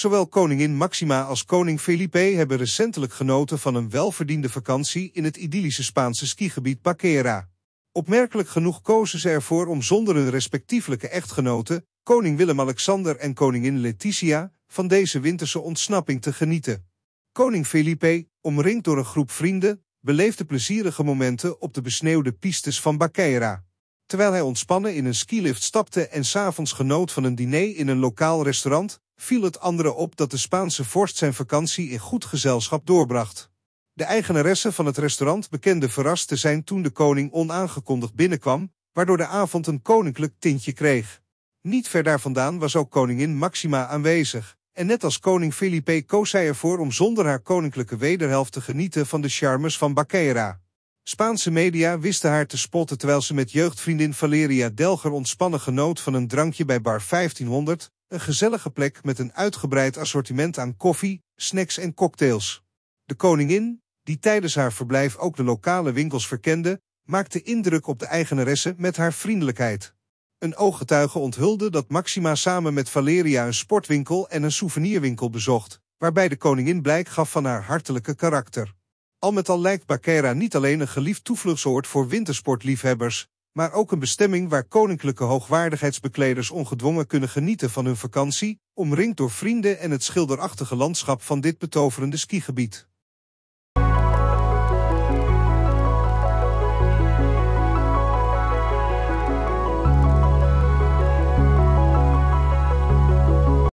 Zowel koningin Maxima als koning Felipe hebben recentelijk genoten van een welverdiende vakantie in het idyllische Spaanse skigebied Paquera. Opmerkelijk genoeg kozen ze ervoor om zonder hun respectievelijke echtgenoten, koning Willem-Alexander en koningin Letitia, van deze winterse ontsnapping te genieten. Koning Felipe, omringd door een groep vrienden, beleefde plezierige momenten op de besneeuwde pistes van Baqueira. Terwijl hij ontspannen in een skilift stapte en s'avonds genoot van een diner in een lokaal restaurant, viel het andere op dat de Spaanse vorst zijn vakantie in goed gezelschap doorbracht. De eigenaresse van het restaurant bekende verrast te zijn toen de koning onaangekondigd binnenkwam, waardoor de avond een koninklijk tintje kreeg. Niet ver daar vandaan was ook koningin Maxima aanwezig, en net als koning Felipe koos zij ervoor om zonder haar koninklijke wederhelft te genieten van de charmes van Baqueira. Spaanse media wisten haar te spotten terwijl ze met jeugdvriendin Valeria Delger ontspannen genoot van een drankje bij bar 1500, een gezellige plek met een uitgebreid assortiment aan koffie, snacks en cocktails. De koningin, die tijdens haar verblijf ook de lokale winkels verkende, maakte indruk op de eigenaresse met haar vriendelijkheid. Een ooggetuige onthulde dat Maxima samen met Valeria een sportwinkel en een souvenirwinkel bezocht, waarbij de koningin blijk gaf van haar hartelijke karakter. Al met al lijkt Bakera niet alleen een geliefd toevluchtsoord voor wintersportliefhebbers, maar ook een bestemming waar koninklijke hoogwaardigheidsbekleders ongedwongen kunnen genieten van hun vakantie, omringd door vrienden en het schilderachtige landschap van dit betoverende skigebied.